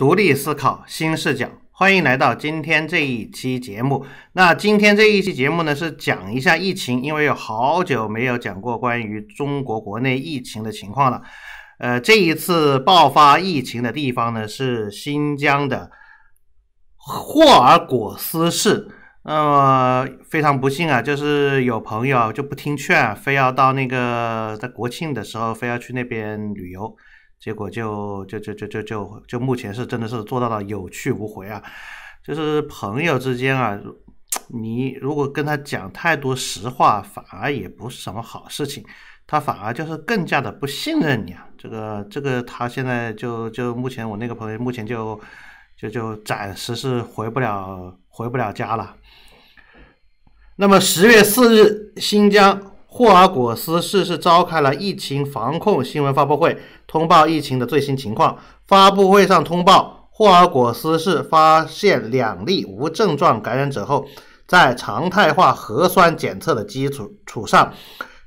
独立思考，新视角，欢迎来到今天这一期节目。那今天这一期节目呢，是讲一下疫情，因为有好久没有讲过关于中国国内疫情的情况了。呃，这一次爆发疫情的地方呢，是新疆的霍尔果斯市。那么非常不幸啊，就是有朋友就不听劝，非要到那个在国庆的时候，非要去那边旅游。结果就就就就就就就目前是真的是做到了有去无回啊，就是朋友之间啊，你如果跟他讲太多实话，反而也不是什么好事情，他反而就是更加的不信任你啊。这个这个，他现在就就目前我那个朋友目前就就就暂时是回不了回不了家了。那么十月四日，新疆。霍尔果斯市是召开了疫情防控新闻发布会，通报疫情的最新情况。发布会上通报，霍尔果斯市发现两例无症状感染者后，在常态化核酸检测的基础础上，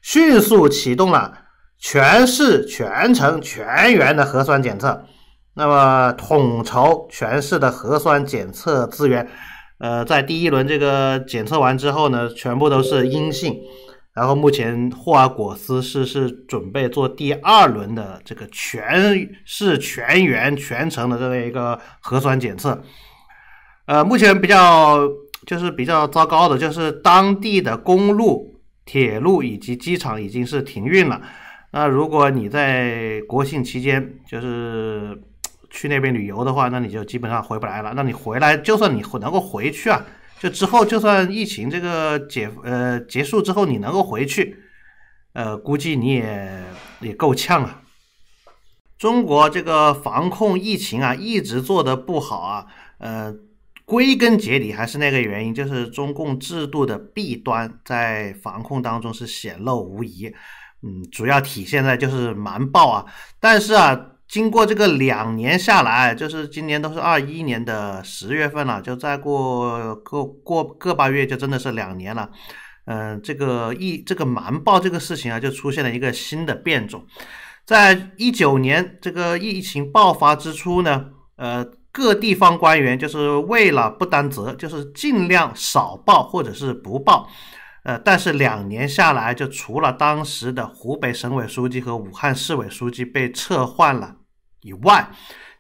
迅速启动了全市全城全员的核酸检测。那么，统筹全市的核酸检测资源，呃，在第一轮这个检测完之后呢，全部都是阴性。然后目前霍尔果斯是是准备做第二轮的这个全市全员全程的这么一个核酸检测。呃，目前比较就是比较糟糕的，就是当地的公路、铁路以及机场已经是停运了。那如果你在国庆期间就是 去那边旅游的话，那你就基本上回不来了。那你回来，就算你能够回去啊。就之后，就算疫情这个解呃结束之后，你能够回去，呃，估计你也也够呛啊。中国这个防控疫情啊，一直做得不好啊，呃，归根结底还是那个原因，就是中共制度的弊端在防控当中是显露无疑。嗯，主要体现在就是瞒报啊，但是啊。经过这个两年下来，就是今年都是二一年的十月份了，就再过过过个把月就真的是两年了。嗯，这个疫这个瞒报这个事情啊，就出现了一个新的变种。在一九年这个疫情爆发之初呢，呃，各地方官员就是为了不担责，就是尽量少报或者是不报。呃，但是两年下来，就除了当时的湖北省委书记和武汉市委书记被撤换了。以外，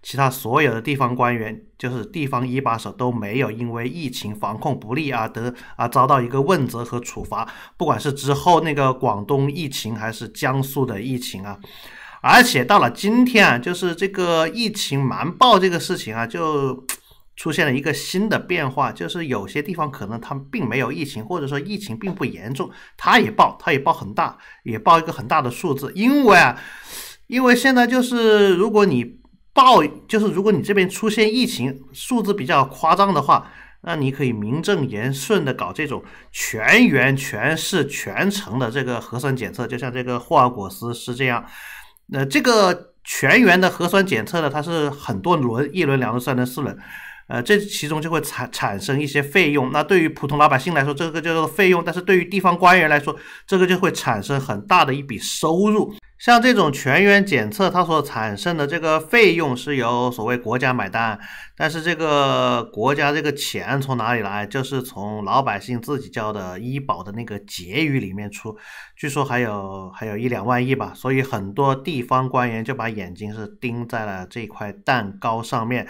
其他所有的地方官员，就是地方一把手都没有因为疫情防控不力而得啊遭到一个问责和处罚。不管是之后那个广东疫情，还是江苏的疫情啊，而且到了今天啊，就是这个疫情瞒报这个事情啊，就出现了一个新的变化，就是有些地方可能他们并没有疫情，或者说疫情并不严重，他也报，他也报很大，也报一个很大的数字，因为啊。因为现在就是，如果你报，就是如果你这边出现疫情，数字比较夸张的话，那你可以名正言顺的搞这种全员、全市、全城的这个核酸检测，就像这个霍尔果斯是这样。那这个全员的核酸检测呢，它是很多轮，一轮、两轮、三轮、四轮。呃，这其中就会产产生一些费用。那对于普通老百姓来说，这个叫做费用；，但是对于地方官员来说，这个就会产生很大的一笔收入。像这种全员检测，它所产生的这个费用是由所谓国家买单，但是这个国家这个钱从哪里来？就是从老百姓自己交的医保的那个结余里面出。据说还有还有一两万亿吧，所以很多地方官员就把眼睛是盯在了这块蛋糕上面。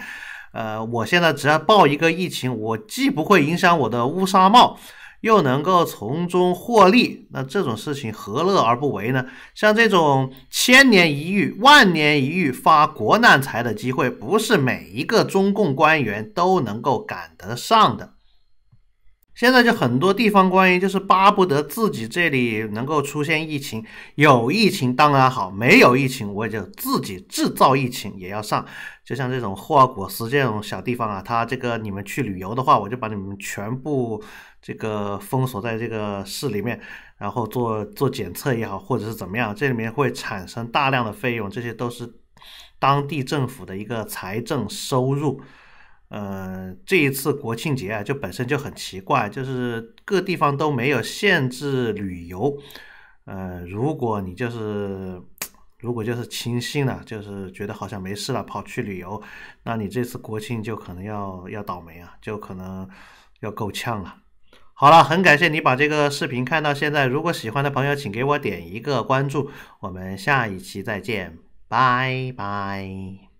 呃，我现在只要报一个疫情，我既不会影响我的乌纱帽，又能够从中获利，那这种事情何乐而不为呢？像这种千年一遇、万年一遇发国难财的机会，不是每一个中共官员都能够赶得上的。现在就很多地方官员就是巴不得自己这里能够出现疫情，有疫情当然好，没有疫情我就自己制造疫情也要上。就像这种霍尔果斯这种小地方啊，它这个你们去旅游的话，我就把你们全部这个封锁在这个市里面，然后做做检测也好，或者是怎么样，这里面会产生大量的费用，这些都是当地政府的一个财政收入。呃，这一次国庆节啊，就本身就很奇怪，就是各地方都没有限制旅游。呃，如果你就是，如果就是轻信了，就是觉得好像没事了，跑去旅游，那你这次国庆就可能要要倒霉啊，就可能要够呛了。好了，很感谢你把这个视频看到现在，如果喜欢的朋友，请给我点一个关注，我们下一期再见，拜拜。